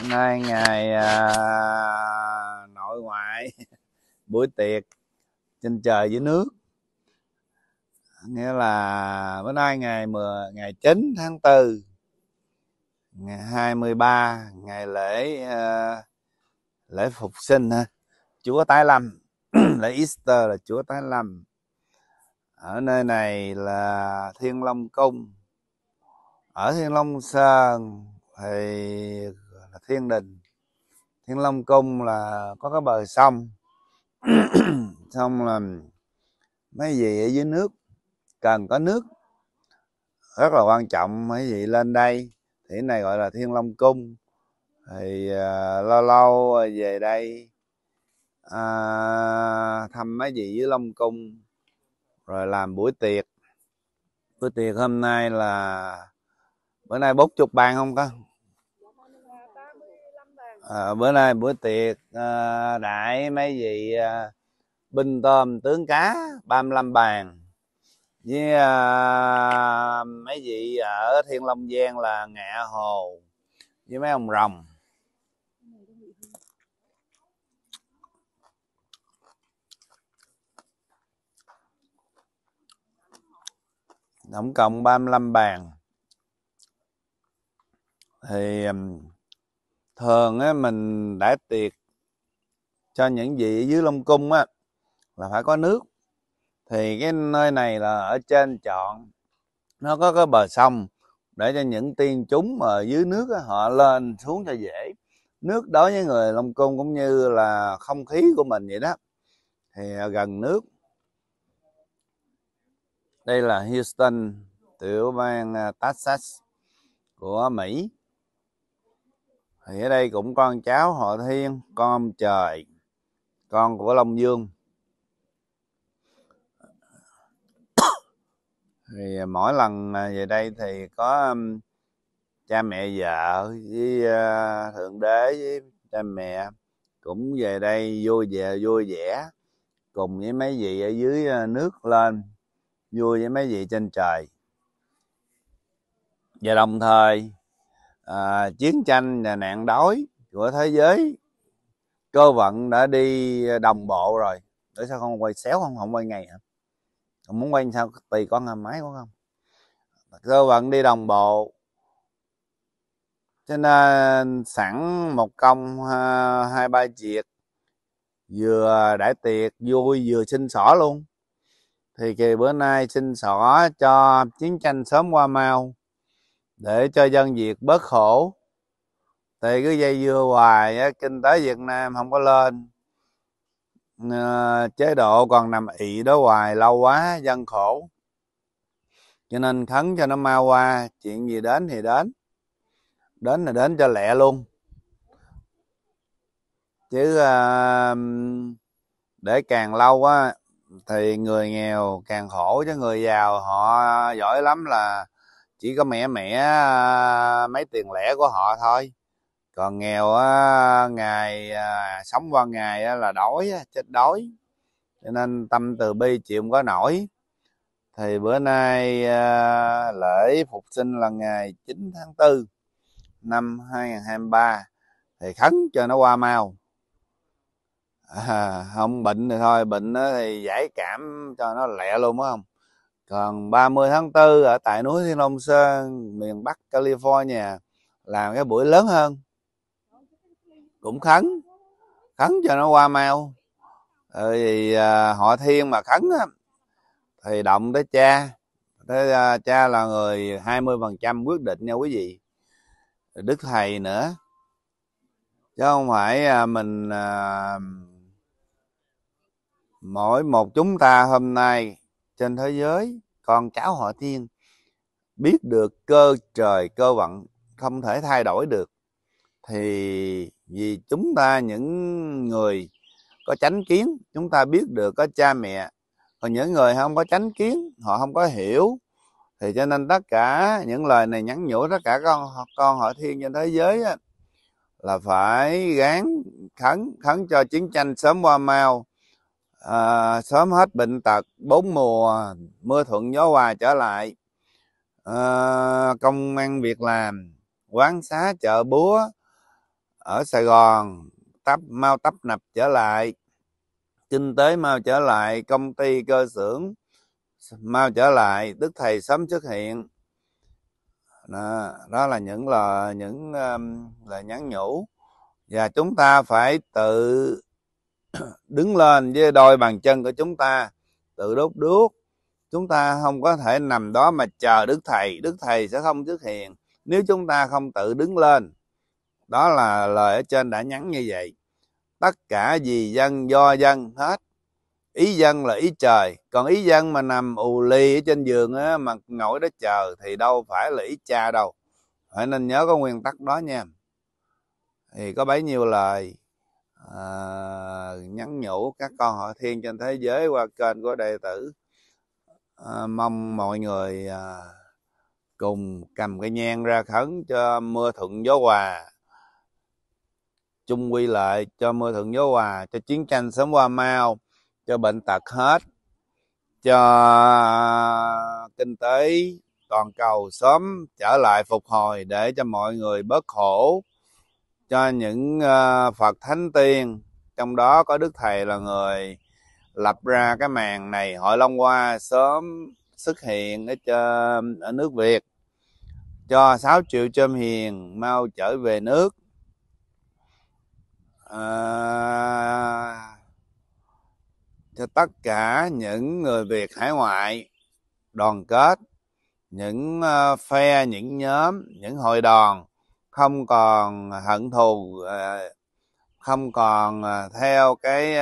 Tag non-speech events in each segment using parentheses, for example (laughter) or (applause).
hôm nay ngày à, nội ngoại (laughs) buổi tiệc trên trời dưới nước nghĩa là bữa nay ngày 10, ngày 9 tháng 4 ngày 23 ngày lễ à, lễ phục sinh ha Chúa tái lâm (clears throat) lễ Easter là Chúa tái lâm ở nơi này là Thiên Long Cung ở Thiên Long Sơn thì là thiên đình thiên long cung là có cái bờ sông (clears throat) xong là mấy vị ở dưới nước cần có nước rất là quan trọng mấy vị lên đây thì này gọi là thiên long cung thì à, lâu lâu về đây à, thăm mấy vị dưới long cung rồi làm buổi tiệc buổi tiệc hôm nay là bữa nay bốn chục bàn không có à, bữa nay bữa tiệc à, đại mấy vị à, binh tôm tướng cá 35 bàn với à, mấy vị ở thiên long giang là ngạ hồ với mấy ông rồng tổng cộng 35 bàn thì thường á, mình đã tiệc cho những vị ở dưới long cung á, là phải có nước thì cái nơi này là ở trên chọn nó có cái bờ sông để cho những tiên chúng mà dưới nước á, họ lên xuống cho dễ nước đối với người long cung cũng như là không khí của mình vậy đó thì à, gần nước đây là Houston tiểu bang à, Texas của Mỹ thì ở đây cũng con cháu họ thiên con ông trời con của long dương thì mỗi lần về đây thì có um, cha mẹ vợ với ờ, thượng đế với cha mẹ cũng về đây vui vẻ vui vẻ cùng với mấy vị ở dưới ờ, nước lên vui với mấy vị trên trời và đồng thời à, chiến tranh và nạn đói của thế giới cơ vận đã đi đồng bộ rồi để sao không quay xéo không không quay ngày hả không muốn quay sao tùy con hàm máy của không cơ vận đi đồng bộ cho nên sẵn một công à, hai ba triệt vừa đãi tiệc vui vừa xin xỏ luôn thì kỳ bữa nay xin xỏ cho chiến tranh sớm qua mau để cho dân Việt bớt khổ thì cứ dây dưa hoài á, kinh tế Việt Nam không có lên à, chế độ còn nằm ị đó hoài lâu quá dân khổ cho nên khấn cho nó mau qua chuyện gì đến thì đến đến là đến cho lẹ luôn chứ à, để càng lâu á thì người nghèo càng khổ chứ người giàu họ giỏi lắm là chỉ có mẹ mẹ à, mấy tiền lẻ của họ thôi còn nghèo ngày à, sống qua ngày là đói chết đói cho nên tâm từ bi chịu không có nổi thì bữa nay à, lễ phục sinh là ngày 9 tháng 4 năm 2023 thì khấn cho nó qua mau à, không bệnh thì thôi bệnh thì giải cảm cho nó lẹ luôn phải không còn 30 tháng 4 ở tại núi Thiên Long Sơn miền Bắc California làm cái buổi lớn hơn cũng khấn khấn cho nó qua mau rồi thì à, họ thiên mà khấn á, thì động tới cha thế à, cha là người 20 phần trăm quyết định nha quý vị đức thầy nữa chứ không phải à, mình mỗi một chúng ta hôm nay trên thế giới con cháu họ thiên biết được cơ trời cơ vận không thể thay đổi được thì vì chúng ta những người có chánh kiến chúng ta biết được có cha mẹ còn những người không có chánh kiến họ không có hiểu thì cho nên tất cả những lời này nhắn nhủ tất cả con con họ thiên trên thế giới là phải gán khấn khấn cho chiến tranh sớm qua mau à, sớm hết bệnh tật bốn mùa mưa thuận gió hòa trở lại à, công ăn việc làm quán xá chợ búa ở sài gòn tấp mau tấp nập trở lại kinh tế mau trở lại công ty cơ xưởng mau trở lại đức thầy sớm xuất hiện đó, đó là những lời những um, lời nhắn nhủ và chúng ta phải tự (clears throat) đứng lên với đôi bàn chân của chúng ta tự đốt đuốc chúng ta không có thể nằm đó mà chờ đức thầy đức thầy sẽ không xuất hiện nếu chúng ta không tự đứng lên đó là lời ở trên đã nhắn như vậy tất cả vì dân do dân hết ý dân là ý trời còn ý dân mà nằm ù lì ở trên giường á, mà ngồi đó chờ thì đâu phải là ý cha đâu phải nên nhớ có nguyên tắc đó nha thì có bấy nhiêu lời à, nhắn nhủ các con họ thiên trên thế giới qua kênh của đệ tử à, mong mọi người à, cùng cầm cái nhang ra khấn cho mưa thuận gió hòa chung quy lại cho mưa thuận gió hòa cho chiến tranh sớm qua mau cho bệnh tật hết cho kinh tế toàn cầu sớm trở lại phục hồi để cho mọi người bớt khổ cho những ờ, Phật Thánh Tiên trong đó có Đức Thầy là người lập ra cái màn này hội Long Hoa sớm xuất hiện ở, ở nước Việt cho 6 triệu châm hiền mau trở về nước à, cho tất cả những người Việt hải ngoại đoàn kết những ờ, phe những nhóm những hội đoàn không còn hận thù ờ, không còn ờ, theo cái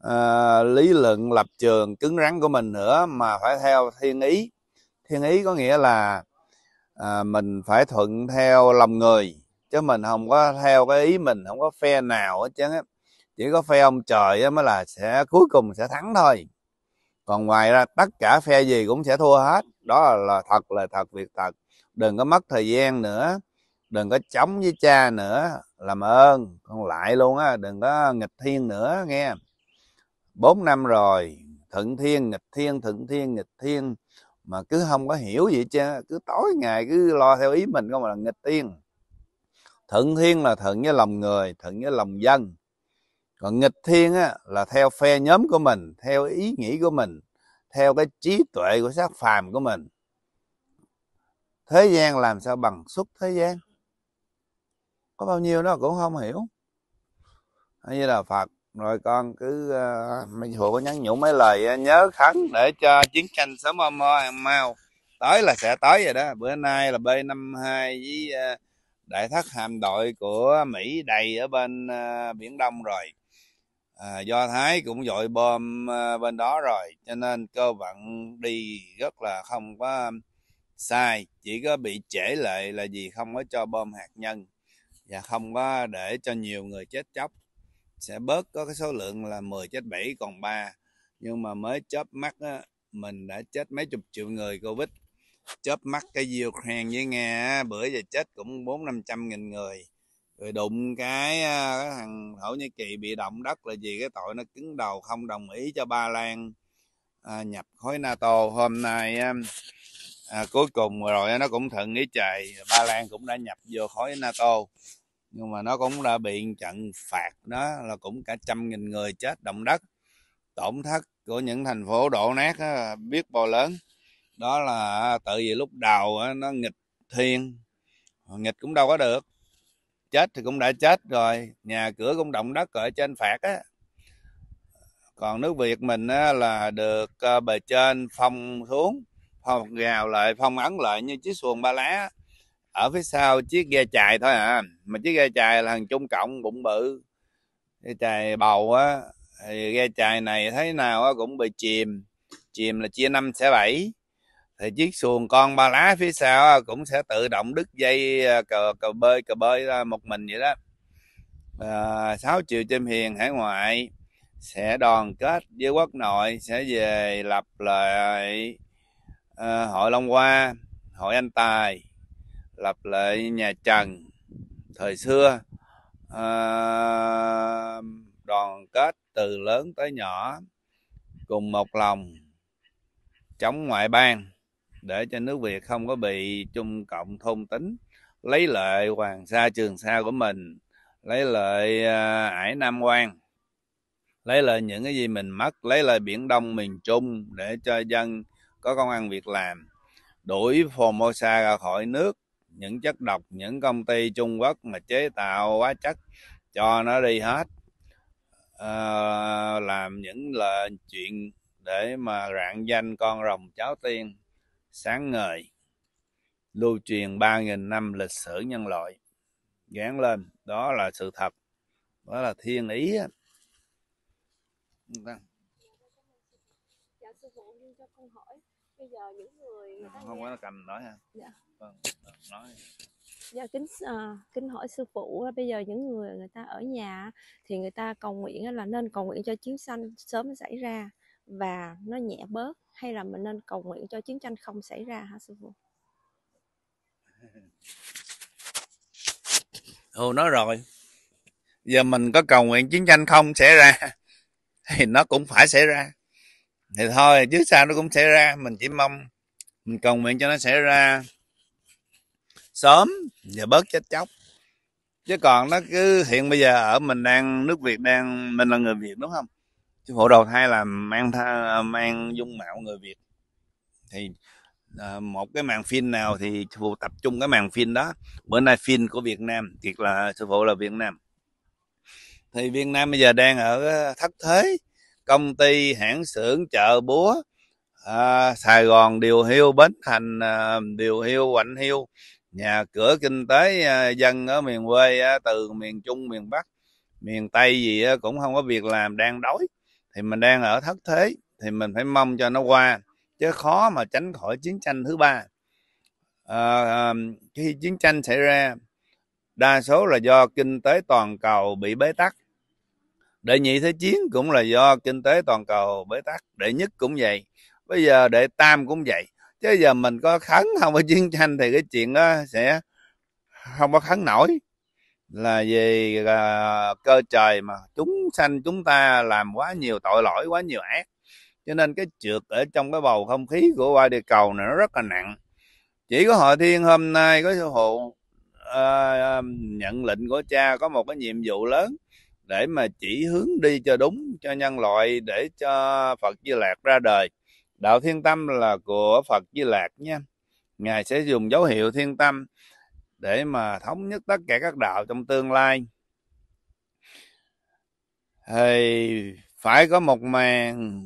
ờ, lý luận lập trường cứng rắn của mình nữa mà phải theo thiên ý thiên ý có nghĩa là à, mình phải thuận theo lòng người chứ mình không có theo cái ý mình không có phe nào hết chứ chỉ có phe ông trời mới là sẽ cuối cùng sẽ thắng thôi còn ngoài ra tất cả phe gì cũng sẽ thua hết đó là, là thật là thật việc thật đừng có mất thời gian nữa đừng có chống với cha nữa làm ơn con lại luôn á đừng có nghịch thiên nữa nghe bốn năm rồi thuận thiên nghịch thiên thuận thiên nghịch thiên mà cứ không có hiểu gì chứ cứ tối ngày cứ lo theo ý mình không mà là nghịch thiên thuận thiên là thuận với lòng người thuận với lòng dân còn nghịch thiên á, là theo phe nhóm của mình theo ý nghĩ của mình theo cái trí tuệ của xác phàm của mình thế gian làm sao bằng xúc thế gian có bao nhiêu đó cũng không hiểu như là phật rồi con cứ ờ, mình phụ có nhắn nhủ mấy lời ờ, nhớ khấn để cho chiến tranh sớm mau mau mau tới là sẽ tới rồi đó bữa nay là b 52 với uh, đại thất hạm đội của mỹ đầy ở bên uh, biển đông rồi à, do thái cũng dội bom ờ, bên đó rồi cho nên cơ vận đi rất là không có sai chỉ có bị trễ lệ là gì không có cho bom hạt nhân và không có để cho nhiều người chết chóc sẽ bớt có cái số lượng là 10 chết 7 còn 3 nhưng mà mới chớp mắt á, mình đã chết mấy chục triệu người Covid chớp mắt cái Ukraine với Nga bữa giờ chết cũng bốn năm trăm nghìn người rồi đụng cái, cái thằng thổ nhĩ kỳ bị động đất là vì cái tội nó cứng đầu không đồng ý cho ba lan à, nhập khối nato hôm nay à, cuối cùng rồi nó cũng thận ý trời ba lan cũng đã nhập vô khối nato nhưng mà nó cũng đã bị trận phạt đó là cũng cả trăm nghìn người chết động đất tổn thất của những thành phố đổ nát đó, biết bao lớn đó là tự vì lúc đầu đó, nó nghịch thiên nghịch cũng đâu có được chết thì cũng đã chết rồi nhà cửa cũng động đất ở trên phạt á còn nước việt mình á, là được ờ, bề trên phong xuống phong gào lại phong ấn lại như chiếc xuồng ba lá ở phía sau chiếc ghe chài thôi à mà chiếc ghe chài là thằng trung cộng bụng bự ghe chài bầu á thì ghe chài này thấy nào á, cũng bị chìm chìm là chia năm xẻ bảy thì chiếc xuồng con ba lá phía sau cũng sẽ tự động đứt dây à, cờ, cờ bơi cờ bơi một mình vậy đó à, 6 triệu chim hiền hải ngoại sẽ đoàn kết với quốc nội sẽ về lập lại à, hội Long Hoa hội Anh Tài lập lại nhà Trần thời xưa à, đoàn kết từ lớn tới nhỏ cùng một lòng chống ngoại bang để cho nước Việt không có bị Trung Cộng thôn tính lấy lợi Hoàng Sa Trường Sa của mình lấy lợi uh, à, Nam Quan lấy lợi những cái gì mình mất lấy lợi Biển Đông miền Trung để cho dân có công ăn việc làm đuổi Formosa ra khỏi nước những chất độc những công ty Trung Quốc mà chế tạo hóa chất cho nó đi hết à, làm những là chuyện để mà rạng danh con rồng cháu tiên sáng ngời lưu truyền 3.000 năm lịch sử nhân loại gán lên đó là sự thật đó là thiên ý dạ. dạ, sư phụ, cho con hỏi. Bây giờ những người không có nó cầm nói ha dạ. Vâng, vâng, nói dạ kính uh, kính hỏi sư phụ bây giờ những người người ta ở nhà thì người ta cầu nguyện là nên cầu nguyện cho chiến sanh sớm xảy ra và nó nhẹ bớt hay là mình nên cầu nguyện cho chiến tranh không xảy ra hả sư phụ Hù nói rồi giờ mình có cầu nguyện chiến tranh không xảy ra (laughs) thì nó cũng phải xảy ra thì thôi chứ sao nó cũng xảy ra mình chỉ mong mình cầu nguyện cho nó xảy ra sớm và bớt chết chóc chứ còn nó cứ hiện bây giờ ở mình đang nước việt đang mình là người việt đúng không sư phụ đầu thai là mang tha, mang dung mạo người việt thì à, một cái màn phim nào thì sư phụ tập trung cái màn phim đó bữa nay phim của việt nam thiệt là sư phụ là việt nam thì việt nam bây giờ đang ở thất thế công ty hãng xưởng chợ búa à, sài gòn điều hiu bến thành à, điều hiu quạnh hiu nhà cửa kinh tế à, dân ở miền quê à, từ miền trung miền bắc miền tây gì à, cũng không có việc làm đang đói thì mình đang ở thất thế thì mình phải mong cho nó qua chứ khó mà tránh khỏi chiến tranh thứ ba à, à khi chiến tranh xảy ra đa số là do kinh tế toàn cầu bị bế tắc đệ nhị thế chiến cũng là do kinh tế toàn cầu bế tắc đệ nhất cũng vậy bây giờ đệ tam cũng vậy chứ giờ mình có khấn không có chiến tranh thì cái chuyện đó sẽ không có khấn nổi là vì à, cơ trời mà chúng sanh chúng ta làm quá nhiều tội lỗi quá nhiều ác cho nên cái trượt ở trong cái bầu không khí của qua địa cầu này nó rất là nặng chỉ có hội thiên hôm nay có hộ à, à, nhận lệnh của cha có một cái nhiệm vụ lớn để mà chỉ hướng đi cho đúng cho nhân loại để cho Phật Di Lạc ra đời. Đạo Thiên Tâm là của Phật Di Lạc nha. Ngài sẽ dùng dấu hiệu Thiên Tâm để mà thống nhất tất cả các đạo trong tương lai thì phải có một màn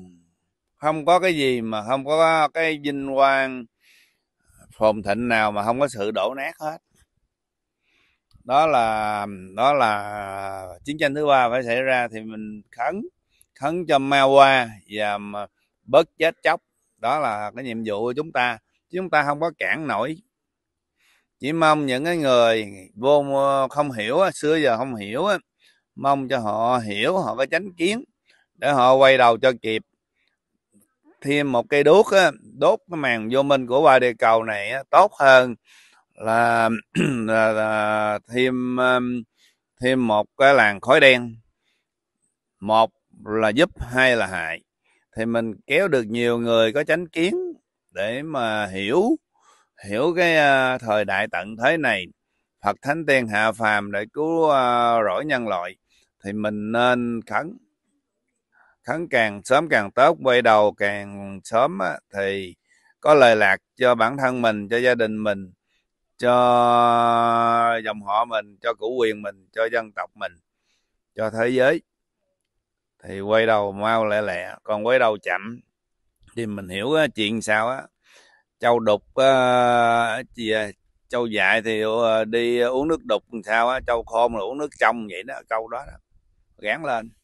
không có cái gì mà không có cái vinh quang phồn thịnh nào mà không có sự đổ nát hết đó là đó là chiến tranh thứ ba phải xảy ra thì mình khấn khấn cho ma qua và bớt chết chóc đó là cái nhiệm vụ của chúng ta chúng ta không có cản nổi chỉ mong những cái người vô không hiểu xưa giờ không hiểu mong cho họ hiểu họ có chánh kiến để họ quay đầu cho kịp thêm một cây đuốc đốt cái màn vô minh của ba địa cầu này tốt hơn là, (clears throat) là, là thêm thêm một cái làn khói đen một là giúp hai là hại thì mình kéo được nhiều người có chánh kiến để mà hiểu hiểu cái uh, thời đại tận thế này phật thánh tiên hạ phàm để cứu uh, rỗi nhân loại thì mình nên khấn khấn càng sớm càng tốt quay đầu càng sớm á, thì có lời lạc cho bản thân mình cho gia đình mình cho dòng họ mình cho củ quyền mình cho dân tộc mình cho thế giới thì quay đầu mau lẹ lẹ còn quay đầu chậm thì mình hiểu á, ờ, chuyện sao á châu đục uh, gì à? châu dại thì ờ, đi uống nước đục làm sao á châu khôn là uống nước trong vậy đó câu đó, đó. gán lên